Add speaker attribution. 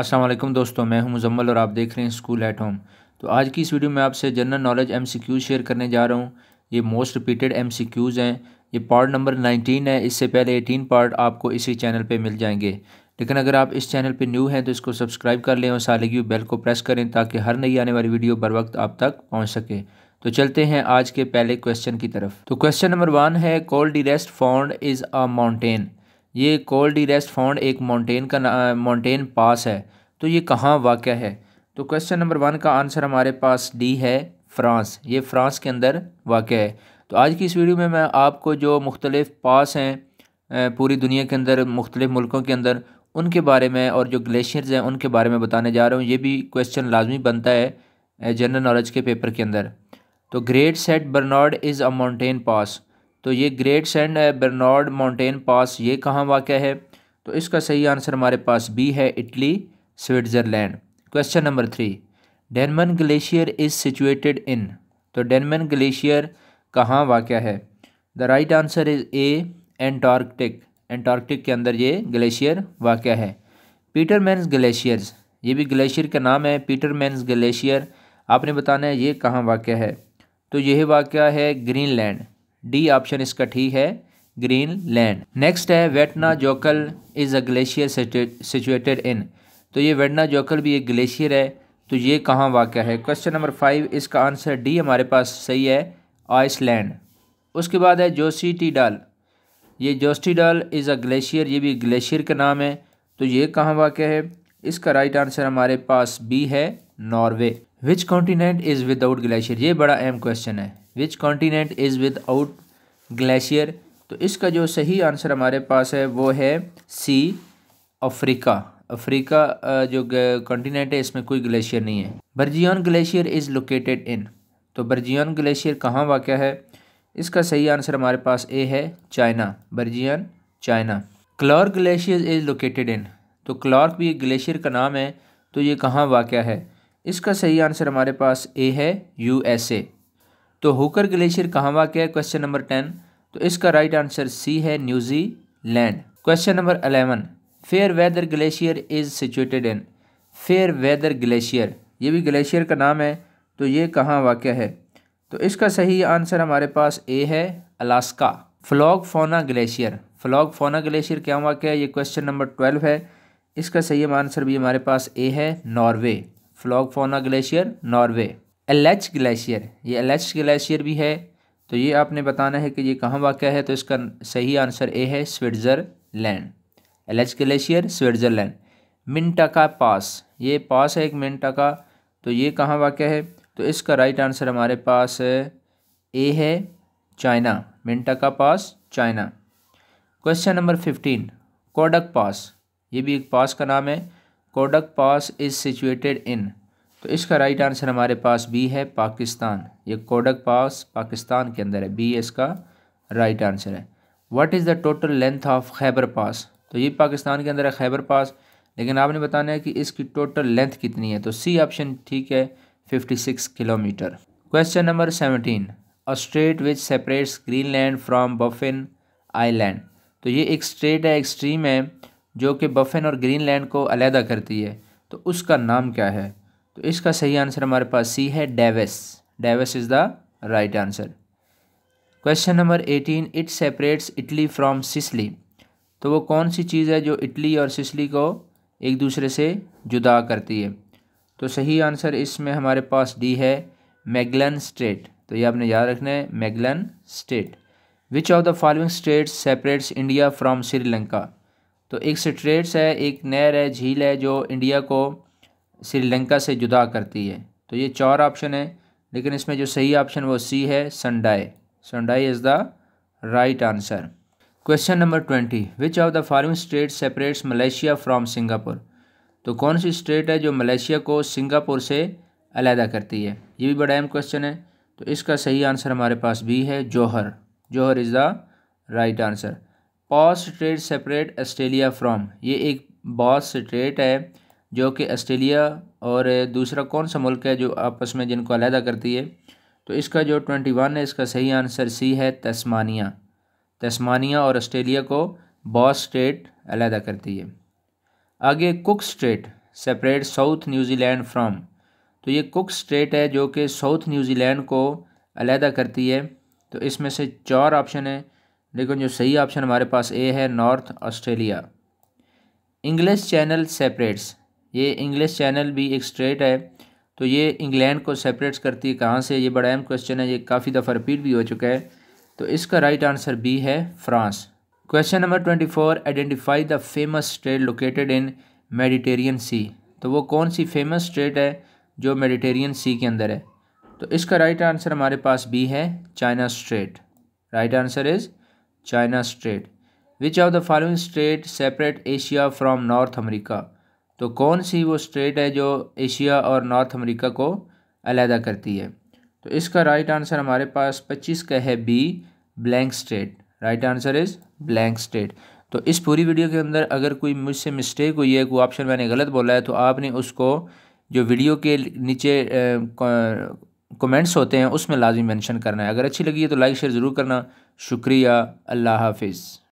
Speaker 1: असलम दोस्तों मैं हूं मुजम्मल और आप देख रहे हैं स्कूल एट होम तो आज की इस वीडियो में आपसे general knowledge M C Qs share करने जा रहा हूं ये most repeated M C Qs हैं ये पार्ट नंबर नाइनटीन है इससे पहले एटीन पार्ट आपको इसी चैनल पे मिल जाएंगे लेकिन अगर आप इस चैनल पे न्यू हैं तो इसको सब्सक्राइब कर लें और साले की बेल को प्रेस करें ताकि हर नई आने वाली वीडियो बर वक्त आप तक पहुँच सके तो चलते हैं आज के पहले क्वेश्चन की तरफ तो क्वेश्चन नंबर वन है cold rest found is a mountain ये कोल्ड इरेस्ट फाउंड एक माउंटेन का माउंटेन पास है तो ये कहाँ वाक़ है तो क्वेश्चन नंबर वन का आंसर हमारे पास डी है फ़्रांस ये फ़्रांस के अंदर वाक़ है तो आज की इस वीडियो में मैं आपको जो मुख्तलिफ़ पास हैं पूरी दुनिया के अंदर मुख्तलिफ़ मुल्कों के अंदर उनके बारे में और जो ग्लेशियर्स हैं उनके बारे में बताने जा रहा हूँ ये भी क्वेश्चन लाजमी बनता है जनरल नॉलेज के पेपर के अंदर तो Great St Bernard is a mountain pass तो ये Great St Bernard mountain pass ये कहाँ वाक़ है तो इसका सही आंसर हमारे पास बी है Italy Switzerland question number three Denman glacier is situated in तो डेनमन ग्लेशियर कहाँ वाक़ है the right answer is A Antarctic Antarctic के अंदर ये ग्लेशियर वाक़ है पीटर मैंस ग्लेशियर्स ये भी ग्लेशियर का नाम है पीटर मैंस ग्लेशियर आपने बताना है ये कहाँ वाक़ है तो यह वाक़ है ग्रीनलैंड डी ऑप्शन इसका ठीक है ग्रीन लैंड नेक्स्ट है Vatna Jokull is a glacier situated in तो ये वेटना जोकल भी एक ग्लेशियर है तो ये कहाँ वाक़ है क्वेश्चन नंबर फाइव इसका आंसर डी हमारे पास सही है आइसलैंड उसके बाद है जोसीटी डाल ये जोस्टी डाल इज़ अ ग्लेशियर ये भी ग्लेशियर का नाम है तो ये कहाँ वाक़ है इसका राइट आंसर हमारे पास बी है Norway which continent is without glacier ये बड़ा अहम क्वेश्चन है which continent is without glacier तो इसका जो सही आंसर हमारे पास है वो है सी अफ्रीका अफ्रीका जो कॉन्टीनेंट है इसमें कोई ग्लेशियर नहीं है Bergian glacier is located in तो बर्जियन ग्लेशियर कहाँ वाक़ है इसका सही आंसर हमारे पास ए है China Bergian China Clark glacier is located in तो क्लॉर्क भी ग्लेशियर का नाम है तो ये कहाँ वाक़ है इसका सही आंसर हमारे पास ए है यूएसए तो होकर ग्लेशियर कहाँ वाक़ है क्वेश्चन नंबर टेन तो इसका राइट आंसर सी है New Zealand question number eleven Fair Weather glacier is situated in Fair Weather glacier ये भी ग्लेशियर का नाम है तो ये कहाँ वाक़ है तो इसका सही आंसर हमारे पास ए है Alaska Folgefonna glacier Folgefonna glacier क्या वाक़ है ये क्वेश्चन नंबर ट्वेल्व है इसका सही आंसर भी हमारे पास ए है Norway Folgefonna glacier Norway L H glacier ये एलएच ग्लेशियर भी है तो ये आपने बताना है कि ये कहाँ वाक़ है तो इसका सही आंसर ए है स्विट्ज़रलैंड एलएच ग्लेशियर स्विट्ज़रलैंड का पास ये पास है एक का तो ये कहाँ वाक़ है तो इसका राइट आंसर हमारे पास ए है चाइना का पास China question number fifteen Kodak pass ये भी एक पास का नाम है Kodak pass is situated in तो इसका राइट आंसर हमारे पास बी है पाकिस्तान ये कोडक पास पाकिस्तान के अंदर है बी इसका राइट आंसर है what is the total length of Khyber Pass तो ये पाकिस्तान के अंदर है खैबर पास लेकिन आपने बताना है कि इसकी टोटल लेंथ कितनी है तो सी ऑप्शन ठीक है fifty six kilometre question number seventeen strait which separates land from Baffin Island तो ये एक स्ट्रेट है एक्सट्रीम है जो कि बफेन और ग्रीनलैंड को अलहदा करती है तो उसका नाम क्या है तो इसका सही आंसर हमारे पास सी है Davis Davis is the right answer question number eighteen it separates Italy from Sicily तो वो कौन सी चीज़ है जो इटली और सिसली को एक दूसरे से जुदा करती है तो सही आंसर इसमें हमारे पास डी है मैगलन स्टेट तो ये आपने याद रखना है Magellan strait which of the following straits separates India from Sri Lanka तो एक स्ट्रेट्स है एक नहर है झील है जो इंडिया को श्रीलंका से जुदा करती है तो ये चार ऑप्शन है लेकिन इसमें जो सही ऑप्शन वो सी है Sunda Sunda is the right answer question number twenty which of the following strait separates Malaysia from Singapore तो कौन सी स्टेट है जो मलेशिया को सिंगापुर से अलहदा करती है ये भी बड़ा अहम क्वेश्चन है तो इसका सही आंसर हमारे पास भी है Johor Johor is the right answer Bass strait separate Australia from ये एक बॉस स्ट्रेट है जो कि ऑस्ट्रेलिया और दूसरा कौन सा मुल्क है जो आपस में जिनको अलहदा करती है तो इसका जो ट्वेंटी वन है इसका सही आंसर सी है तस्मानिया तस्मानिया और ऑस्ट्रेलिया को बॉस स्टेट अलहदा करती है आगे Cook strait separate south New Zealand from तो ये कुक स्टेट है जो कि साउथ न्यूजीलैंड को अलहदा करती है तो इसमें से चार ऑप्शन है लेकिन जो सही ऑप्शन हमारे पास ए है north Australia English Channel separates ये इंग्लिश चैनल भी एक स्ट्रेट है तो ये इंग्लैंड को सेपरेट्स करती है कहाँ से ये बड़ा अहम क्वेश्चन है ये काफ़ी दफ़ा रिपीट भी हो चुका है तो इसका राइट आंसर बी है France question number twenty four identify the famous strait located in Mediterranean sea तो वो कौन सी फेमस स्ट्रेट है जो मेडिटेरियन सी के अंदर है तो इसका राइट आंसर हमारे पास बी है China strait right answer is China strait which of the following strait separate Asia from North America तो कौन सी वो स्ट्रेट है जो एशिया और नॉर्थ अमेरिका को अलहदा करती है तो इसका राइट right आंसर हमारे पास पच्चीस का है B blank strait right answer is blank strait तो इस पूरी वीडियो के अंदर अगर कोई मुझसे मिस्टेक हुई है कोई ऑप्शन मैंने गलत बोला है तो आपने उसको जो वीडियो के नीचे कमेंट्स होते हैं उसमें लाजमी मेंशन करना है अगर अच्छी लगी है तो लाइक शेयर ज़रूर करना शुक्रिया अल्लाह हाफिज़